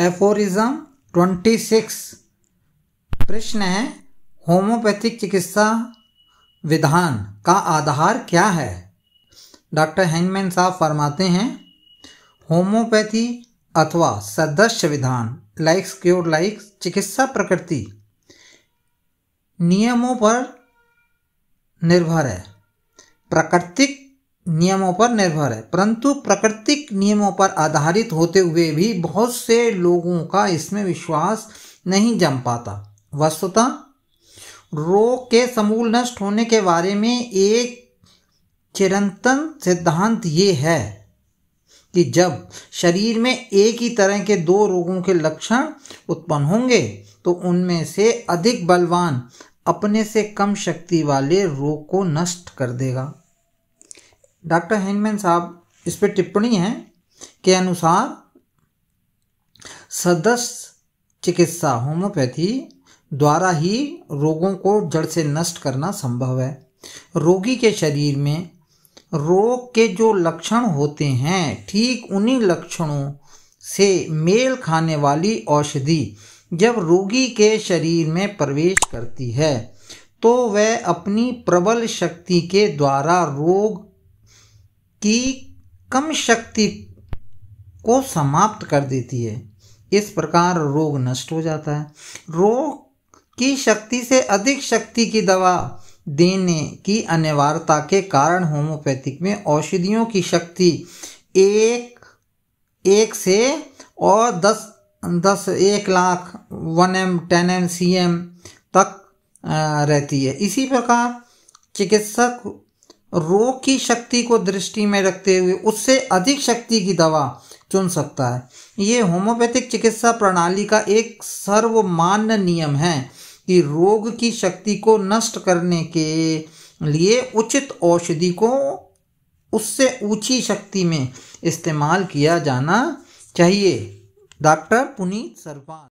aphorism twenty six प्रश्न है homeopathic चिकित्सा विधान का आधार क्या है डॉक्टर हैंगमैन साहब फरमाते हैं होम्योपैथी अथवा सदस्य विधान लाइक्स क्योर लाइक्स चिकित्सा प्रकृति नियमों पर निर्भर है प्राकृतिक नियमों पर निर्भर है परंतु प्राकृतिक नियमों पर आधारित होते हुए भी बहुत से लोगों का इसमें विश्वास नहीं जम पाता वस्तुतः रोग के समूल नष्ट होने के बारे में एक चिरंतन सिद्धांत ये है कि जब शरीर में एक ही तरह के दो रोगों के लक्षण उत्पन्न होंगे तो उनमें से अधिक बलवान अपने से कम शक्ति वाले रोग को नष्ट कर देगा डॉक्टर हैंगमैन साहब इस पर टिप्पणी है के अनुसार सदस्य चिकित्सा होम्योपैथी द्वारा ही रोगों को जड़ से नष्ट करना संभव है रोगी के शरीर में रोग के जो लक्षण होते हैं ठीक उन्हीं लक्षणों से मेल खाने वाली औषधि जब रोगी के शरीर में प्रवेश करती है तो वह अपनी प्रबल शक्ति के द्वारा रोग की कम शक्ति को समाप्त कर देती है इस प्रकार रोग नष्ट हो जाता है रोग की शक्ति से अधिक शक्ति की दवा देने की अनिवार्यता के कारण होम्योपैथिक में औषधियों की शक्ति एक एक से और दस दस एक लाख one M ten M C M तक रहती है इसी प्रकार चिकित्सक रोग की शक्ति को दृष्टि में रखते हुए उससे अधिक शक्ति की दवा चुन सकता है ये होम्योपैथिक चिकित्सा प्रणाली का एक सर्वमान्य नियम है कि रोग की शक्ति को नष्ट करने के लिए उचित औषधि को उससे ऊंची शक्ति में इस्तेमाल किया जाना चाहिए डॉक्टर पुनीत सरपाल